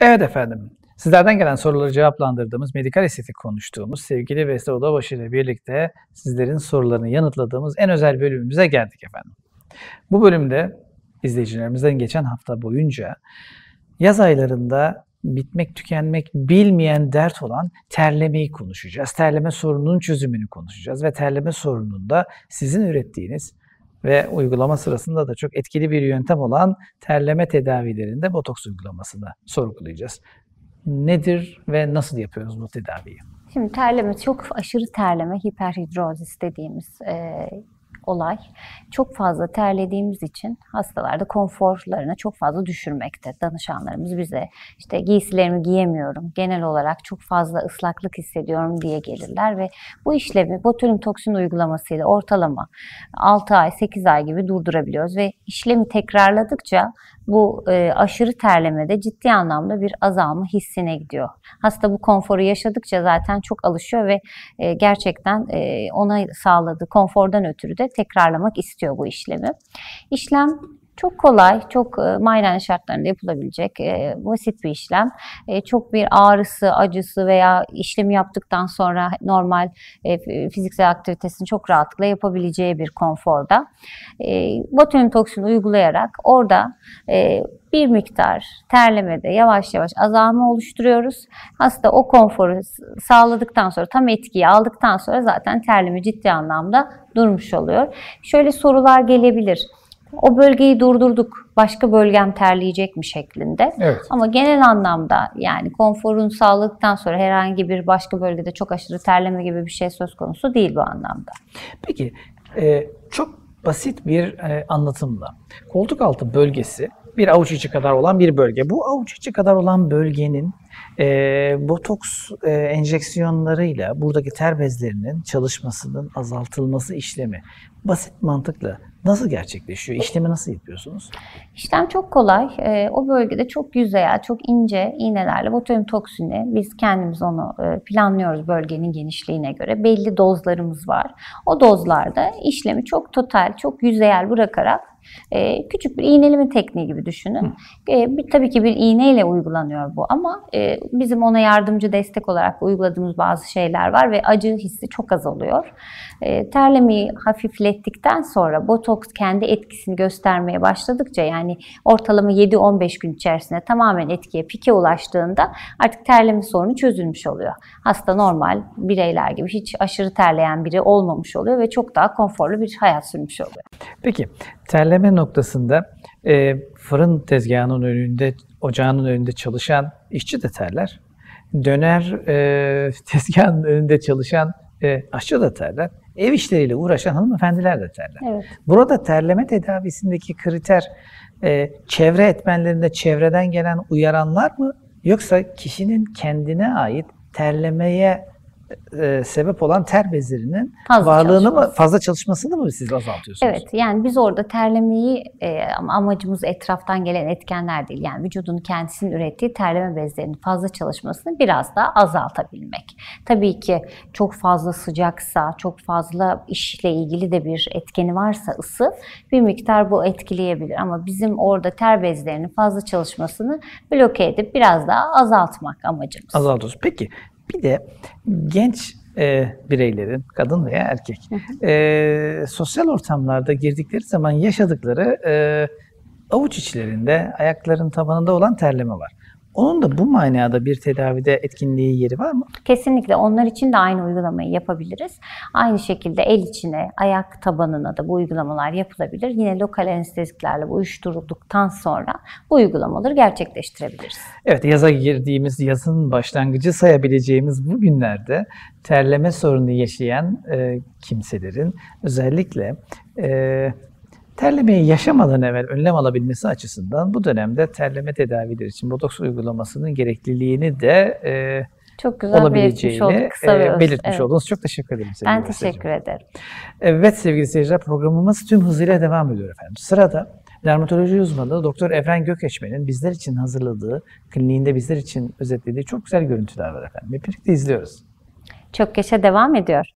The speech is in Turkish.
Evet efendim. Sizlerden gelen soruları cevaplandırdığımız, medikal estetik konuştuğumuz, sevgili Beste Odabaşı ile birlikte sizlerin sorularını yanıtladığımız en özel bölümümüze geldik efendim. Bu bölümde izleyicilerimizden geçen hafta boyunca yaz aylarında bitmek tükenmek bilmeyen dert olan terlemeyi konuşacağız. Terleme sorununun çözümünü konuşacağız ve terleme sorununda sizin ürettiğiniz ve uygulama sırasında da çok etkili bir yöntem olan terleme tedavilerinde botoks uygulamasını sorgulayacağız. Nedir ve nasıl yapıyoruz bu tedaviyi? Şimdi terleme çok aşırı terleme hiperhidrozis dediğimiz e, olay çok fazla terlediğimiz için hastalarda konforlarını çok fazla düşürmekte. Danışanlarımız bize işte giysilerimi giyemiyorum, genel olarak çok fazla ıslaklık hissediyorum diye gelirler ve bu işlemi botulin toksin uygulamasıyla ortalama 6 ay, 8 ay gibi durdurabiliyoruz ve işlemi tekrarladıkça bu e, aşırı terlemede ciddi anlamda bir azalma hissine gidiyor. Hasta bu konforu yaşadıkça zaten çok alışıyor ve e, gerçekten e, ona sağladığı konfordan ötürü de tekrarlamak istiyor bu işlemi. İşlem çok kolay, çok e, mayren şartlarında yapılabilecek e, basit bir işlem. E, çok bir ağrısı, acısı veya işlemi yaptıktan sonra normal fiziksel aktivitesini çok rahatlıkla yapabileceği bir konforda. Botulinum toksini uygulayarak orada bir miktar terlemede yavaş yavaş azalma oluşturuyoruz. Hasta o konforu sağladıktan sonra, tam etkiyi aldıktan sonra zaten terleme ciddi anlamda durmuş oluyor. Şöyle sorular gelebilir o bölgeyi durdurduk. Başka bölgem terleyecek mi şeklinde. Evet. Ama genel anlamda yani konforun sağladıktan sonra herhangi bir başka bölgede çok aşırı terleme gibi bir şey söz konusu değil bu anlamda. Peki e, çok basit bir e, anlatımla koltuk altı bölgesi bir avuç içi kadar olan bir bölge. Bu avuç içi kadar olan bölgenin e, botoks e, enjeksiyonlarıyla buradaki ter bezlerinin çalışmasının azaltılması işlemi basit mantıkla nasıl gerçekleşiyor? İşlemi nasıl yapıyorsunuz? İşlem çok kolay. E, o bölgede çok yüzeyel, çok ince iğnelerle botulinum toksini biz kendimiz onu e, planlıyoruz bölgenin genişliğine göre. Belli dozlarımız var. O dozlarda işlemi çok total, çok yüzeyel bırakarak e, küçük bir iğneleme tekniği gibi düşünün. E, bir, tabii ki bir iğneyle uygulanıyor bu ama e, ee, bizim ona yardımcı destek olarak uyguladığımız bazı şeyler var ve acı hissi çok az azalıyor. Ee, terlemeyi hafiflettikten sonra botoks kendi etkisini göstermeye başladıkça yani ortalama 7-15 gün içerisinde tamamen etkiye pike ulaştığında artık terleme sorunu çözülmüş oluyor. Hasta normal bireyler gibi hiç aşırı terleyen biri olmamış oluyor ve çok daha konforlu bir hayat sürmüş oluyor. Peki terleme noktasında e, fırın tezgahının önünde ocağının önünde çalışan işçi de terler. Döner e, tezgahın önünde çalışan e, aşçı da terler. Ev işleriyle uğraşan hanımefendiler de terler. Evet. Burada terleme tedavisindeki kriter e, çevre etmenlerinde çevreden gelen uyaranlar mı yoksa kişinin kendine ait terlemeye e, sebep olan ter bezlerinin fazla varlığını çalışması. mı fazla çalışmasını mı siz azaltıyorsunuz? Evet yani biz orada terlemeyi e, amacımız etraftan gelen etkenler değil. Yani vücudun kendisinin ürettiği terleme bezlerinin fazla çalışmasını biraz daha azaltabilmek. Tabii ki çok fazla sıcaksa, çok fazla işle ilgili de bir etkeni varsa ısı bir miktar bu etkileyebilir ama bizim orada ter bezlerinin fazla çalışmasını bloke edip biraz daha azaltmak amacımız. Azaltıyoruz. Peki bir de genç e, bireylerin, kadın veya erkek, e, sosyal ortamlarda girdikleri zaman yaşadıkları e, avuç içlerinde, ayakların tabanında olan terleme var. Onun da bu manada bir tedavide etkinliği yeri var mı? Kesinlikle. Onlar için de aynı uygulamayı yapabiliriz. Aynı şekilde el içine, ayak tabanına da bu uygulamalar yapılabilir. Yine lokal anesteziklerle uyuşturulduktan sonra bu uygulamaları gerçekleştirebiliriz. Evet, yaza girdiğimiz, yazın başlangıcı sayabileceğimiz bu günlerde terleme sorunu yaşayan e, kimselerin özellikle e, Terlemeyi yaşamadan evvel önlem alabilmesi açısından bu dönemde terleme tedavileri için botoks uygulamasının gerekliliğini de e, çok güzel olabileceğini belirtmiş, olduk, e, belirtmiş evet. oldunuz. Çok teşekkür ederim. Ben teşekkür ederim. Evet sevgili seyirciler programımız tüm hızıyla devam ediyor efendim. Sırada dermatoloji uzmanı Doktor Evren Gökeşme'nin bizler için hazırladığı, kliniğinde bizler için özetlediği çok güzel görüntüler var efendim. birlikte izliyoruz. Çok geçe devam ediyor.